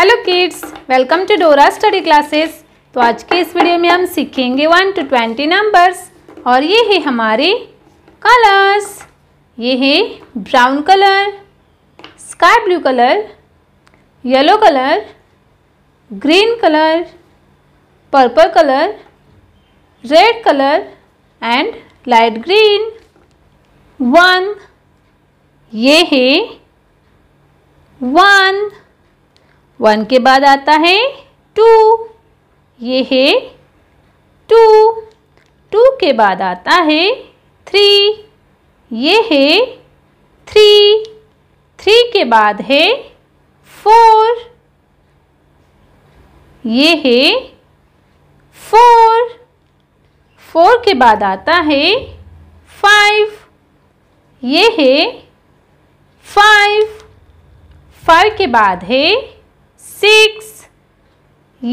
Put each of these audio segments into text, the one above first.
Hello kids welcome to Dora study classes तो आज के इस वीडियो में हम सीखेंगे वन टू ट्वेंटी नंबर्स और ये है हमारे कलर्स ये है brown colour sky blue colour yellow colour green colour purple colour red colour and light green one ये है वन वन के बाद आता है टू ये है टू टू के बाद आता है थ्री ये है थ्री थ्री के बाद है फोर ये है फोर फोर के बाद आता है फाइव ये है फाइव फाइव के बाद है सिक्स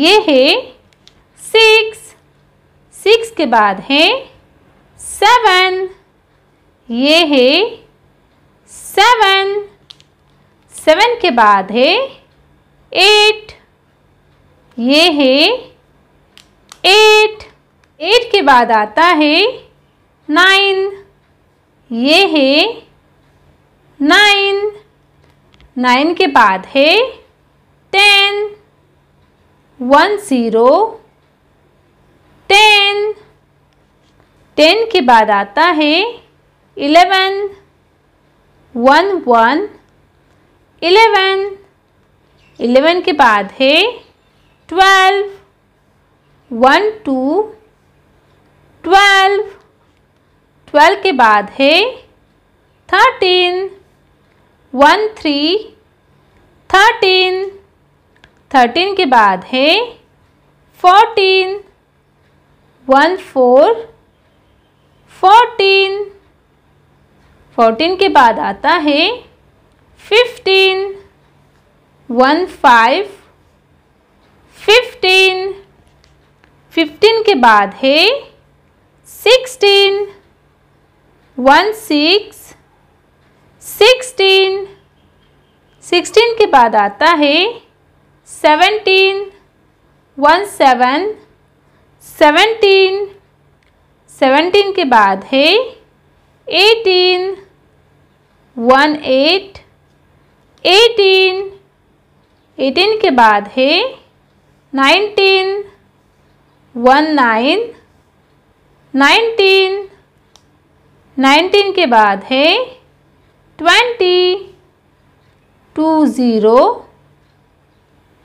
ये है सिक्स सिक्स के बाद है सेवन ये है सेवन सेवन के बाद है एट ये है एट एट के बाद आता है नाइन ये है नाइन नाइन के बाद है वन ज़ीरो टेन टेन के बाद आता है eleven one one eleven eleven के बाद है twelve one two twelve twelve के बाद है thirteen one three thirteen thirteen के बाद है fourteen one four fourteen fourteen के बाद आता है fifteen one five fifteen fifteen के बाद है sixteen one six sixteen sixteen के बाद आता है seventeen one seven seventeen seventeen के बाद है eighteen one eight eighteen eighteen के बाद है nineteen one nine nineteen nineteen के बाद है twenty two zero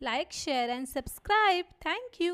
like, share and subscribe. Thank you.